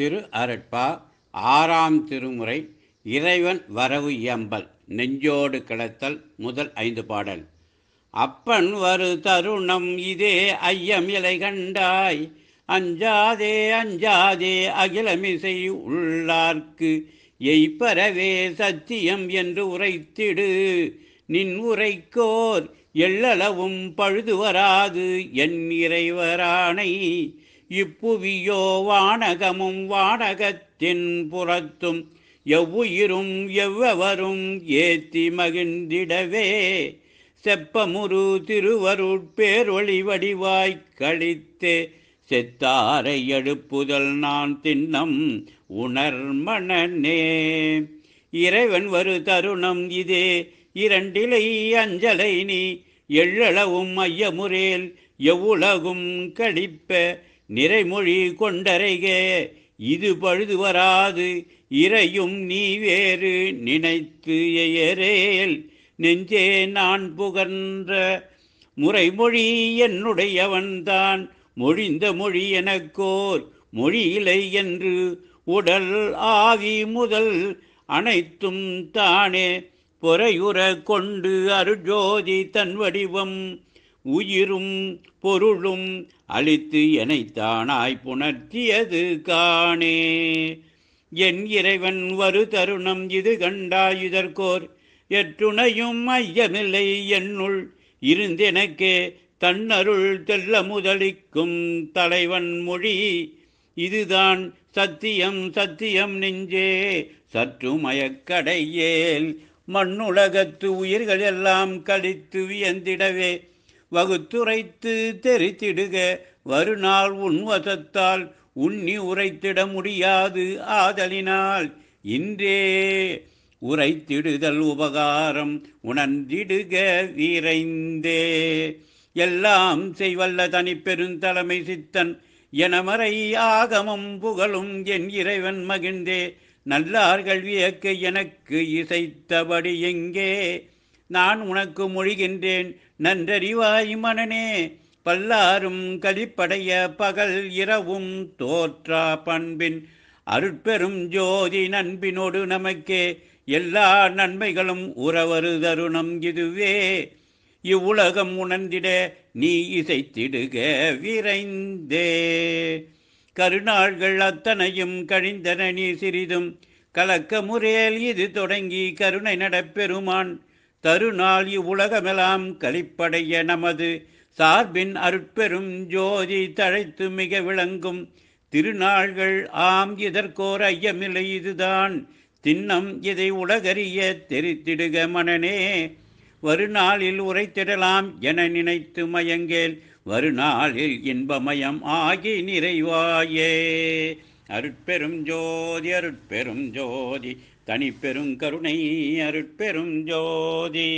திரு அருட்பா ஆறாம் திருமுறை இறைவன் வரவு எம்பல் நெஞ்சோடு கிடத்தல் முதல் ஐந்து பாடல் அப்பன் வரு தருணம் இதே ஐயம் இலை கண்டாய் அஞ்சாதே அஞ்சாதே அகிலமிசை உள்ளார்க்கு எய்ப்பரவே சத்தியம் என்று உரைத்திடு நின் உரைக்கோர் எள்ளளவும் பழுது வராது என் இறைவரானை இப்புவியோ வானகமும் வானகத்தின் புறத்தும் எவ்வுயிரும் எவ்வவரும் ஏத்தி மகிழ்ந்திடவே செப்பமுரு திருவருட்பேரொளி வடிவாய்க் கழித்து செத்தாரை எழுப்புதல் நான் தின்னம் உணர்மணே இறைவன் வரு தருணம் இதே இரண்டிலை அஞ்சலை நீ எள்ளளவும் ஐயமுறேல் எவ்வுலகும் கழிப்ப நிறைமொழி கொண்டரைகே இது பழுது வராது இறையும் நீ வேறு நினைத்து எயரேல் நெஞ்சே நான் புகன்ற முறைமொழி என்னுடையவன்தான் மொழிந்த மொழி எனக்கோர் மொழியிலை என்று உடல் ஆவி முதல் அனைத்தும் தானே பொறையுற கொண்டு அருஜோதி தன் வடிவம் உயிரும் பொருளும் அழித்து எனைத்தானாய் புணர்த்தியது காணே என் இறைவன் வரு தருணம் இது கண்டாயுதற்கோர் எற்றுணையும் ஐயமில்லை என்னுள் இருந்தெனக்கே தன்னருள் தெல்ல முதலிக்கும் தலைவன் மொழி இதுதான் சத்தியம் சத்தியம் நெஞ்சே சற்று மயக்கடையேல் மண்ணுலகத்து உயிர்கள் எல்லாம் கழித்து வியந்திடவே வகுத்துரைத்து தெரித்திடுக வருநாள் உன் வசத்தால் உண்ணி உரைத்திட முடியாது ஆதலினால் இன்றே உரைத்திடுதல் உபகாரம் உணர்ந்திடுக வீரைந்தே எல்லாம் செய்வல்ல தனிப்பெருந்தலைமை சித்தன் எனமறை ஆகமம் புகழும் என் இறைவன் மகிழ்ந்தே நல்லார்கள் வியக்க எனக்கு இசைத்தபடி எங்கே நான் உனக்கு மொழிகின்றேன் நன்றறிவாய் மனனே பல்லாரும் கலிப்படைய பகல் இரவும் தோற்றா பண்பின் அருட்பெரும் ஜோதி நண்பினோடு நமக்கே எல்லா நன்மைகளும் உறவரு தருணம் இதுவே இவ்வுலகம் உணர்ந்திட நீ இசைத்திடுக விரைந்தே கருநாள்கள் அத்தனையும் கழிந்தன நீ சிறிதும் கலக்க முறையில் இது தொடங்கி கருணை நடப்பெருமான் தருநாள் உலகமெல்லாம் கலிப்படைய நமது சார்பின் அருட்பெரும் ஜோதி தழைத்து மிக விளங்கும் திருநாள்கள் ஆம் இதற்கோர் ஐயமில்லை இதுதான் திண்ணம் இதை உலகறிய தெரித்திடுக மனனே வருநாளில் உரைத்திடலாம் என நினைத்து மயங்கேல் வருநாளில் இன்பமயம் ஆகி நிறைவாயே அருட்பெரும் ஜோதி அருட்பெரும் ஜோதி தனிப்பெருங்கருணை அருட்பெரும் ஜோதி